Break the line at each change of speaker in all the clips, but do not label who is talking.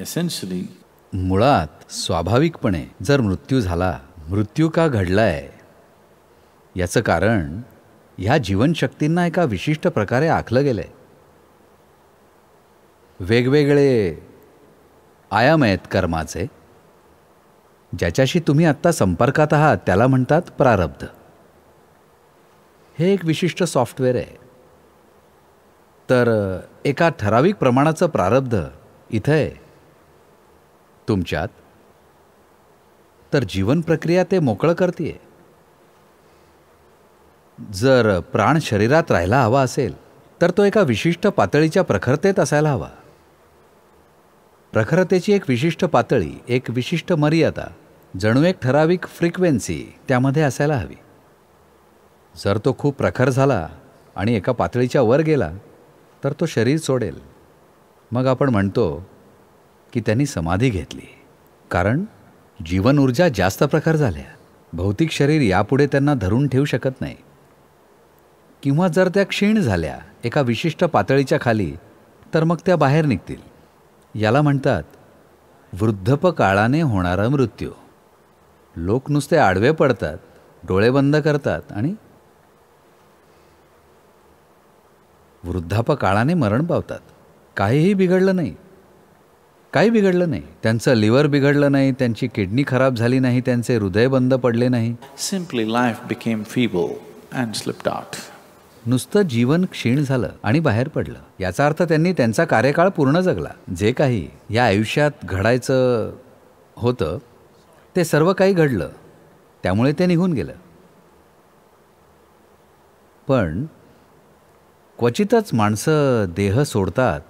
एसेन्शली मुळात स्वाभाविकपणे जर मृत्यू झाला मृत्यू का घडलाय याचं कारण ह्या जीवनशक्तींना एका विशिष्ट प्रकारे आखलं गेलं आहे वेगवेगळे आयाम आहेत कर्माचे ज्याच्याशी तुम्ही आत्ता संपर्कात आहात त्याला म्हणतात प्रारब्ध हे एक विशिष्ट सॉफ्टवेअर आहे तर एका ठराविक प्रमाणाचं प्रारब्ध इथं आहे तुमच्यात तर जीवन प्रक्रिया ते मोकळं करते जर प्राण शरीरात राहायला हवा असेल तर तो एका विशिष्ट पातळीच्या प्रखरतेत असायला हवा प्रखरतेची एक विशिष्ट पातळी एक विशिष्ट मर्यादा जणू एक ठराविक फ्रिक्वेन्सी त्यामध्ये असायला हवी जर तो खूप प्रखर झाला आणि एका पातळीच्या वर गेला तर तो शरीर सोडेल मग आपण म्हणतो की त्यांनी समाधी घेतली कारण जीवन ऊर्जा जास्त प्रकार झाल्या भौतिक शरीर यापुढे त्यांना धरून ठेवू शकत नाही किंवा जर त्या क्षीण झाल्या एका विशिष्ट पातळीच्या खाली तर मग त्या बाहेर निघतील याला म्हणतात वृद्धपकाळाने होणारा मृत्यू लोक नुसते आडवे पडतात डोळे बंद करतात आणि वृद्धापकाळाने मरण पावतात काहीही बिघडलं नाही काही बिघडलं नाही त्यांचं लिव्हर बिघडलं नाही त्यांची किडनी खराब झाली नाही त्यांचे हृदय बंद पडले नाही simply life became feeble and slipped out नुसतं जीवन क्षीण झालं आणि बाहेर पडलं याचा अर्थ त्यांनी त्यांचा कार्यकाळ पूर्ण जगला जे काही या आयुष्यात घडायचं होतं ते सर्व काही घडलं त्यामुळे ते निघून गेलं पण क्वचितच माणसं देह सोडतात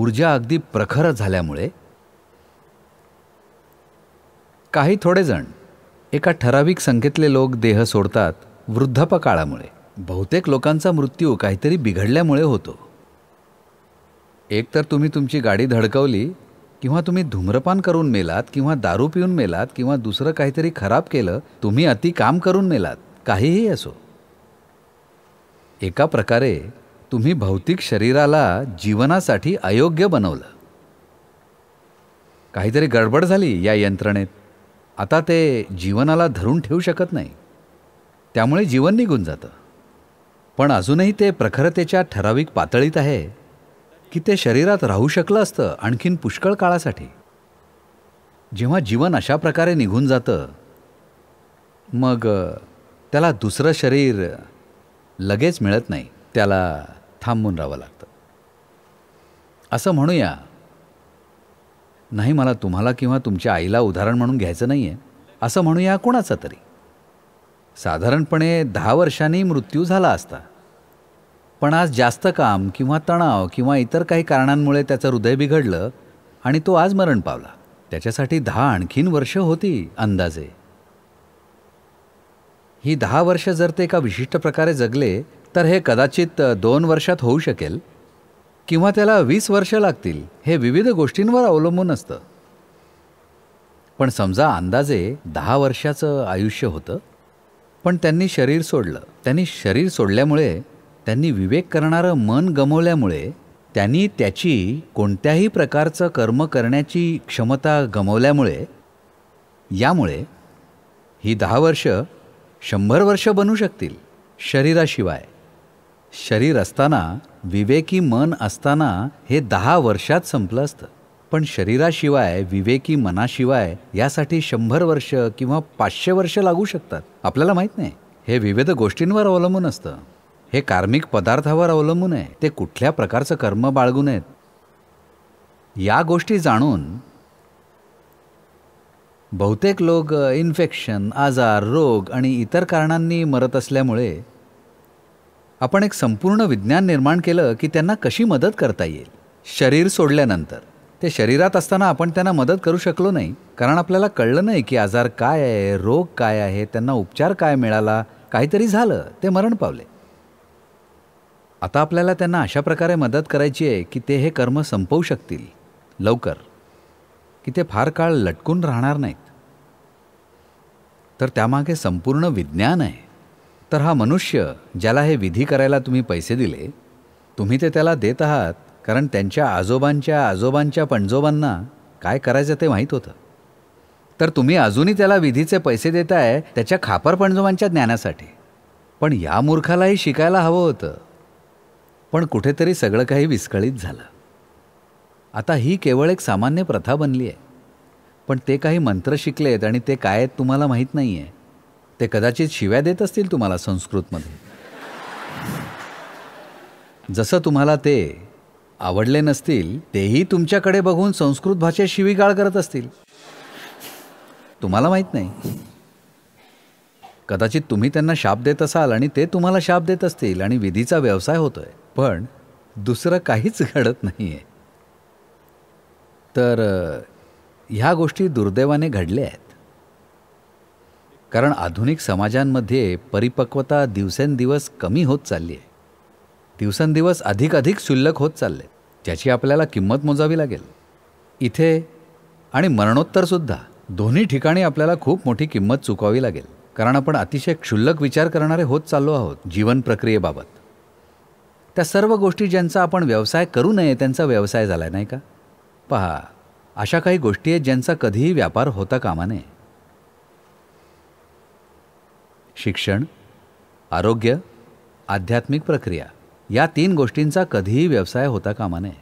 ऊर्जा अगदी प्रखर झाल्यामुळे काही थोडेजण एका ठराविक संख्येतले लोक देह सोडतात वृद्धापकाळामुळे बहुतेक लोकांचा मृत्यू काहीतरी बिघडल्यामुळे होतो एकतर तुम्ही तुमची गाडी धडकवली किंवा तुम्ही धूम्रपान करून मेलात किंवा दारू पिऊन मेलात किंवा दुसरं काहीतरी खराब केलं तुम्ही अति काम करून मेलात काहीही असो एका प्रकारे तुम्ही भौतिक शरीराला जीवनासाठी अयोग्य बनवलं काहीतरी गडबड झाली या यंत्रणेत आता ते जीवनाला धरून ठेवू शकत नाही त्यामुळे जीवन निघून जातं पण अजूनही ते प्रखरतेच्या ठराविक पातळीत आहे की ते शरीरात राहू शकलं असतं आणखीन पुष्कळ काळासाठी जेव्हा जीवन अशा प्रकारे निघून जातं मग त्याला दुसरं शरीर लगेच मिळत नाही त्याला थांबून राहावं लागतं असं म्हणूया नाही मला तुम्हाला किंवा तुमच्या आईला उदाहरण म्हणून घ्यायचं नाही आहे असं म्हणूया कोणाचा तरी साधारणपणे दहा वर्षांनी मृत्यू झाला असता पण आज जास्त काम किंवा तणाव किंवा इतर काही कारणांमुळे त्याचं हृदय बिघडलं आणि तो आज मरण पावला त्याच्यासाठी दहा आणखीन वर्ष होती अंदाजे ही दहा वर्ष जर ते एका विशिष्ट प्रकारे जगले तर हे कदाचित दोन वर्षात होऊ शकेल किंवा त्याला वीस वर्ष लागतील हे विविध गोष्टींवर अवलंबून असतं पण समजा अंदाजे दहा वर्षाचं आयुष्य होतं पण त्यांनी शरीर सोडलं त्यांनी शरीर सोडल्यामुळे त्यांनी विवेक करणारं मन गमवल्यामुळे त्यांनी त्याची कोणत्याही प्रकारचं कर्म करण्याची क्षमता गमवल्यामुळे यामुळे ही दहा वर्ष शंभर वर्ष बनू शकतील शरीराशिवाय शरीर असताना विवेकी मन असताना हे दहा वर्षात संपलं असतं पण शरीराशिवाय विवेकी मनाशिवाय यासाठी शंभर वर्ष किंवा पाचशे वर्ष लागू शकतात आपल्याला माहीत नाही हे विविध गोष्टींवर अवलंबून असतं हे कार्मिक पदार्थावर अवलंबून आहे ते कुठल्या प्रकारचं कर्म बाळगून आहेत या गोष्टी जाणून बहुतेक लोक इन्फेक्शन आजार रोग आणि इतर कारणांनी मरत असल्यामुळे आपण एक संपूर्ण विज्ञान निर्माण केलं की त्यांना कशी मदत करता येईल शरीर सोडल्यानंतर ते शरीरात असताना आपण त्यांना मदत करू शकलो नाही कारण आपल्याला कळलं नाही की आजार काय आहे रोग काय आहे त्यांना उपचार काय मिळाला काहीतरी झालं ते मरण पावले आता आपल्याला त्यांना अशा प्रकारे मदत करायची आहे की ते हे कर्म संपवू शकतील लवकर की ते फार काळ लटकून राहणार नाहीत तर त्यामागे संपूर्ण विज्ञान आहे तर हा मनुष्य ज्याला हे विधी करायला तुम्ही पैसे दिले तुम्ही ते त्याला देत आहात कारण त्यांच्या आजोबांच्या आजोबांच्या पणजोबांना काय करायचं ते माहीत होतं तर तुम्ही अजूनही त्याला विधीचे पैसे देताय त्याच्या खापर पणजोबांच्या ज्ञानासाठी पण या मूर्खालाही शिकायला हवं होतं पण कुठेतरी सगळं काही विस्कळीत झालं आता ही केवळ एक सामान्य प्रथा बनली आहे पण ते काही मंत्र शिकलेत आणि ते काय आहेत तुम्हाला माहीत नाही आहे ते कदाचित शिव्या देत असतील तुम्हाला संस्कृतमध्ये जसं तुम्हाला ते आवडले नसतील तेही तुमच्याकडे बघून संस्कृत भाषेत शिवीगाळ करत असतील तुम्हाला माहीत नाही कदाचित तुम्ही त्यांना शाप देत असाल आणि ते तुम्हाला शाप देत असतील आणि विधीचा व्यवसाय होतोय पण दुसरं काहीच घडत नाही आहे तर ह्या गोष्टी दुर्दैवाने घडल्या आहेत कारण आधुनिक समाजांमध्ये परिपक्वता दिवसेंदिवस कमी होत चालली आहे दिवसेंदिवस अधिक अधिक शुल्लक होत चालले ज्याची आपल्याला किंमत मोजावी लागेल इथे आणि मरणोत्तरसुद्धा दोन्ही ठिकाणी आपल्याला खूप मोठी किंमत चुकवावी लागेल कारण आपण अतिशय क्षुल्लक विचार करणारे होत चाललो आहोत जीवन प्रक्रियेबाबत त्या सर्व गोष्टी ज्यांचा आपण व्यवसाय करू नये त्यांचा व्यवसाय झाला नाही का पहा अशा काही गोष्टी आहेत ज्यांचा कधीही व्यापार होता कामा नये शिक्षण आरोग्य आध्यात्मिक प्रक्रिया या तीन गोष्टींचा कधीही व्यवसाय होता कामा नये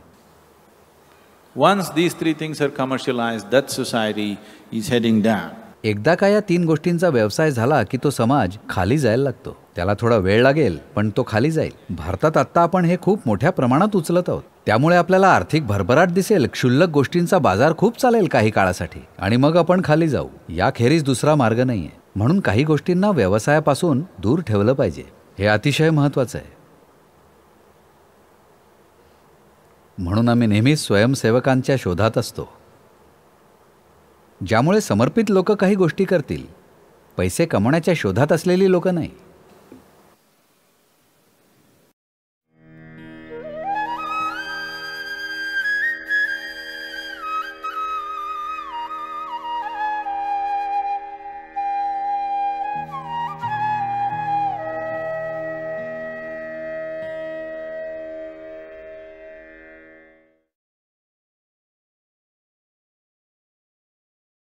once these three things are commercialize that society is heading एकदा का या तीन गोष्टींचा व्यवसाय झाला की तो समाज खाली जायला लागतो त्याला थोडा वेळ लागेल पण तो खाली जाईल भारतात आत्ता आपण हे खूप मोठ्या प्रमाणात उचलत आहोत त्यामुळे आपल्याला आर्थिक भरभराट दिसेल क्षुल्लक गोष्टींचा बाजार खूप चालेल काही काळासाठी आणि मग आपण खाली जाऊ याखेरीज दुसरा मार्ग नाहीये म्हणून काही गोष्टींना व्यवसायापासून दूर ठेवलं पाहिजे हे अतिशय महत्त्वाचं आहे म्हणून आम्ही नेहमीच स्वयंसेवकांच्या शोधात असतो ज्यामुळे समर्पित लोक काही गोष्टी करतील पैसे कमवण्याच्या शोधात असलेली लोक नाही